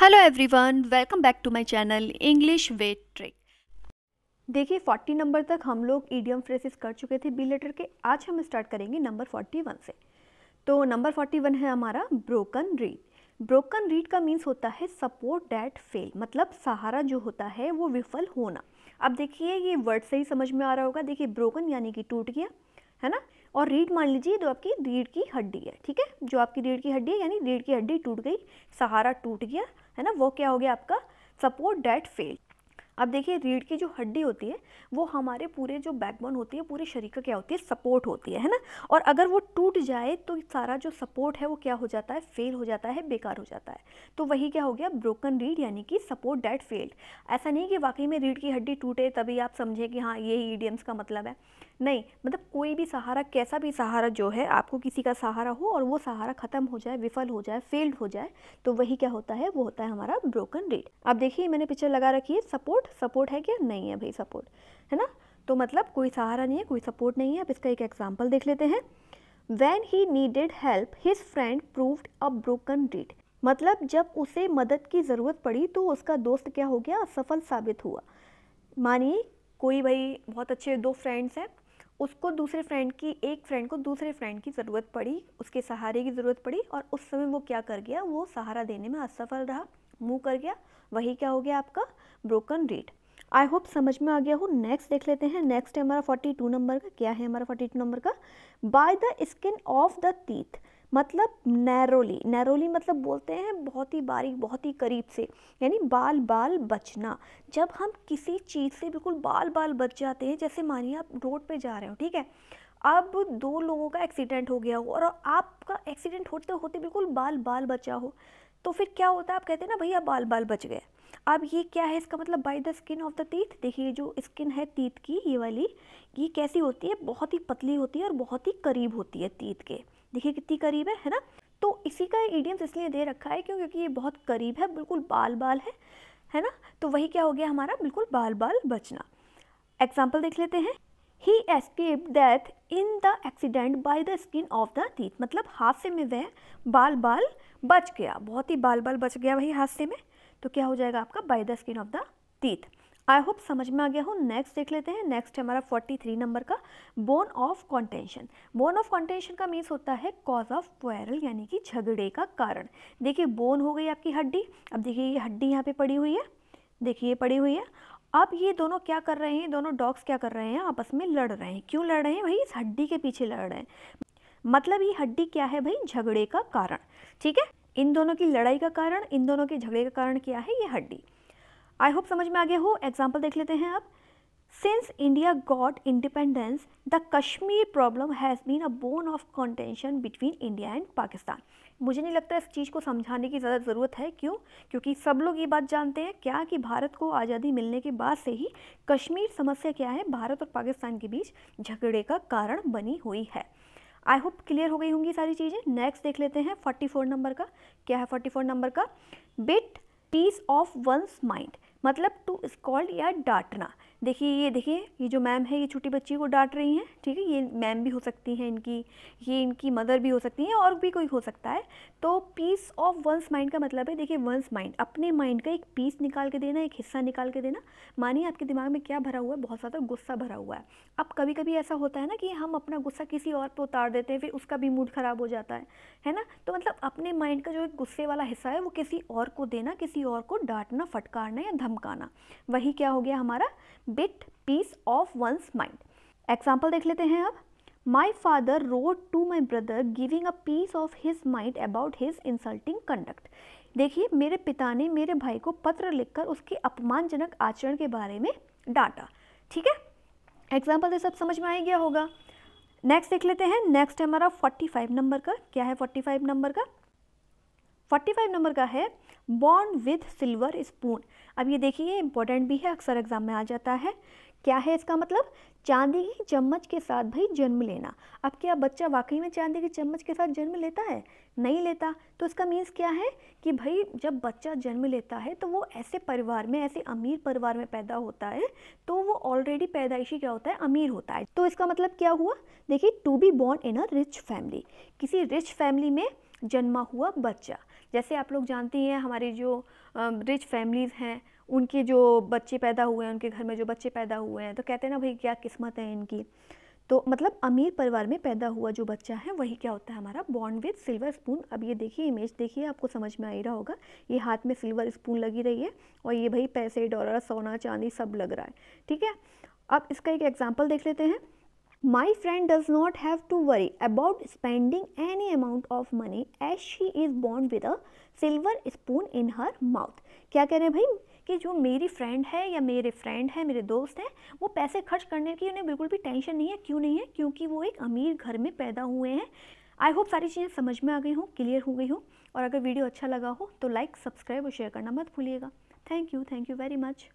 Hello everyone welcome back to my channel English wet trick देखिए 40 number तक हम लोग ईडियम फ्रेसिस कर चुके थे बी लेटर के आज हम स्टार्ट करेंगे नंबर 41 से तो नंबर 41 है हमारा ब्रोकन रीड ब्रोकन रीड का मीन्स होता है सपोर्ट डैट फेल मतलब सहारा जो होता है वो विफल होना अब देखिए ये वर्ड से ही समझ में आ रहा होगा देखिए ब्रोकन यानी कि टूट गया है ना और रीढ़ मान लीजिए जो आपकी रीढ़ की हड्डी है ठीक है जो आपकी रीढ़ की हड्डी है यानी रीढ़ की हड्डी टूट गई सहारा टूट गया है ना वो क्या हो गया आपका सपोर्ट डेट फेल अब देखिए रीढ़ की जो हड्डी होती है वो हमारे पूरे जो बैकबोन होती है पूरे शरीर का क्या होती है सपोर्ट होती है है ना और अगर वो टूट जाए तो सारा जो सपोर्ट है वो क्या हो जाता है फेल हो जाता है बेकार हो जाता है तो वही क्या हो गया ब्रोकन रीढ़ यानी कि सपोर्ट डैट फेल्ड ऐसा नहीं कि वाकई में रीढ़ की हड्डी टूटे तभी आप समझें कि हाँ ये ईडियम्स का मतलब है नहीं मतलब कोई भी सहारा कैसा भी सहारा जो है आपको किसी का सहारा हो और वो सहारा ख़त्म हो जाए विफल हो जाए फेल्ड हो जाए तो वही क्या होता है वो होता है हमारा ब्रोकन रीड अब देखिए मैंने पिक्चर लगा रखी है सपोर्ट सपोर्ट सपोर्ट है क्या नहीं है भाई सपोर्ट है ना तो मतलब कोई सहारा नहीं है कोई सपोर्ट नहीं है अब इसका एक एग्जाम्पल देख लेते हैं when he needed help his friend proved a broken reed मतलब जब उसे मदद की ज़रूरत पड़ी तो उसका दोस्त क्या हो गया असफल साबित हुआ मानिए कोई भाई बहुत अच्छे दो फ्रेंड्स हैं उसको दूसरे फ्रेंड की एक फ्रेंड को दूसरे फ्रेंड की ज़रूरत पड़ी उसके सहारे की ज़रूरत पड़ी और उस समय वो क्या कर गया वो सहारा देने में असफल रहा मूव कर गया वही क्या हो गया आपका ब्रोकन रीड आई होप समझ में आ गया हो नेक्स्ट देख लेते हैं नेक्स्ट है हमारा फोर्टी टू नंबर का क्या है हमारा फोर्टी टू नंबर का by the skin of the teeth मतलब नैरोली नैरोली मतलब बोलते हैं बहुत ही बारीक बहुत ही करीब से यानी बाल बाल बचना जब हम किसी चीज़ से बिल्कुल बाल बाल बच जाते हैं जैसे मानिए आप रोड पे जा रहे हो ठीक है अब दो लोगों का एक्सीडेंट हो गया हो और आपका एक्सीडेंट होते होते बिल्कुल बाल बाल बचा हो तो फिर क्या होता है आप कहते हैं ना भैया बाल बाल बच गए अब ये क्या है इसका मतलब by the skin of the teeth देखिए जो स्किन है तीत की ये वाली ये कैसी होती है बहुत ही पतली होती है और बहुत ही करीब होती है तीत के देखिए कितनी करीब है है ना तो इसी का ईडियम्स इसलिए दे रखा है क्यों क्योंकि ये बहुत करीब है बिल्कुल बाल बाल है है ना तो वही क्या हो गया हमारा बिल्कुल बाल बाल बचना एग्जाम्पल देख लेते हैं he escape death in the accident by the skin of the teeth मतलब हादसे में वह बाल बाल बच गया बहुत ही बाल बाल बच गया वही हादसे में तो क्या हो जाएगा आपका by the skin of the teeth I hope समझ में आ गया हो नेक्स्ट देख लेते हैं नेक्स्ट हमारा 43 नंबर का bone of contention bone of contention का मीन्स होता है कॉज ऑफ वायरल यानी कि झगड़े का कारण देखिए बोन हो गई आपकी हड्डी अब देखिए ये हड्डी यहाँ पे पड़ी हुई है देखिए ये पड़ी हुई है अब ये दोनों क्या कर रहे हैं दोनों डॉग्स क्या कर रहे हैं आपस में लड़ रहे हैं क्यों लड़ रहे हैं भाई इस हड्डी के पीछे लड़ रहे हैं मतलब ये हड्डी क्या है भाई झगड़े का कारण ठीक है इन दोनों की लड़ाई का कारण इन दोनों के झगड़े का कारण क्या है ये हड्डी आई होप समझ में आगे हो एग्जाम्पल देख लेते हैं आप Since India got independence, the Kashmir problem has been a bone of contention between India and Pakistan. मुझे नहीं लगता इस चीज़ को समझाने की ज़्यादा ज़रूरत है क्यों क्योंकि सब लोग ये बात जानते हैं क्या कि भारत को आज़ादी मिलने के बाद से ही कश्मीर समस्या क्या है भारत और पाकिस्तान के बीच झगड़े का कारण बनी हुई है आई होप क्लियर हो गई होंगी सारी चीज़ें नेक्स्ट देख लेते हैं 44 नंबर का क्या है फोर्टी नंबर का bit piece of one's mind मतलब टू स्कॉल्ड या डांटना देखिए ये देखिए ये जो मैम है ये छोटी बच्ची को डांट रही हैं ठीक है ये मैम भी हो सकती हैं इनकी ये इनकी मदर भी हो सकती हैं और भी कोई हो सकता है तो पीस ऑफ वंस माइंड का मतलब है देखिए वंस माइंड अपने माइंड का एक पीस निकाल के देना एक हिस्सा निकाल के देना मानिए आपके दिमाग में क्या भरा हुआ है बहुत ज़्यादा गुस्सा भरा हुआ है अब कभी कभी ऐसा होता है ना कि हम अपना गुस्सा किसी और पर उतार देते हैं फिर उसका भी मूड ख़राब हो जाता है है ना तो मतलब अपने माइंड का जो एक गुस्से वाला हिस्सा है वो किसी और को देना किसी और को डांटना फटकारना या धमकाना वही क्या हो गया हमारा bit piece of one's mind example देख लेते हैं अब my father rode to my brother giving a piece of his mind about his insulting conduct देखिए मेरे पिता ने मेरे भाई को पत्र लिखकर उसके अपमानजनक आचरण के बारे में डांटा ठीक है एग्जाम्पल तो सब समझ में आ गया होगा नेक्स्ट देख लेते हैं नेक्स्ट है हमारा 45 नंबर का क्या है 45 नंबर का 45 नंबर का है बॉन्ड विथ सिल्वर स्पून अब ये देखिए इंपॉर्टेंट भी है अक्सर एग्ज़ाम में आ जाता है क्या है इसका मतलब चांदी की चम्मच के साथ भाई जन्म लेना अब क्या बच्चा वाकई में चांदी की चम्मच के साथ जन्म लेता है नहीं लेता तो इसका मीन्स क्या है कि भाई जब बच्चा जन्म लेता है तो वो ऐसे परिवार में ऐसे अमीर परिवार में पैदा होता है तो वो ऑलरेडी पैदाइशी क्या होता है अमीर होता है तो इसका मतलब क्या हुआ देखिए to be born in a rich family किसी रिच फैमिली में जन्मा हुआ बच्चा जैसे आप लोग जानती हैं हमारी जो रिच फैमिलीज़ हैं उनके जो बच्चे पैदा हुए हैं उनके घर में जो बच्चे पैदा हुए हैं तो कहते हैं ना भाई क्या किस्मत है इनकी तो मतलब अमीर परिवार में पैदा हुआ जो बच्चा है वही क्या होता है हमारा बॉन्ड विद सिल्वर स्पून अब ये देखिए इमेज देखिए आपको समझ में आ ही रहा होगा ये हाथ में सिल्वर स्पून लगी रही है और ये भाई पैसे डॉलर सोना चांदी सब लग रहा है ठीक है अब इसका एक एग्जाम्पल देख लेते हैं My friend does not have to worry about spending any amount of money as she is born with a silver spoon in her mouth. क्या कह रहे हैं भाई कि जो मेरी फ्रेंड है या मेरे फ्रेंड हैं मेरे दोस्त हैं वो पैसे खर्च करने की उन्हें बिल्कुल भी टेंशन नहीं है क्यों नहीं है क्योंकि वो एक अमीर घर में पैदा हुए हैं आई होप सारी चीज़ें समझ में आ गई हों क्लियर हो गई हों और अगर वीडियो अच्छा लगा हो तो लाइक सब्सक्राइब और शेयर करना मत भूलिएगा thank you thank you very much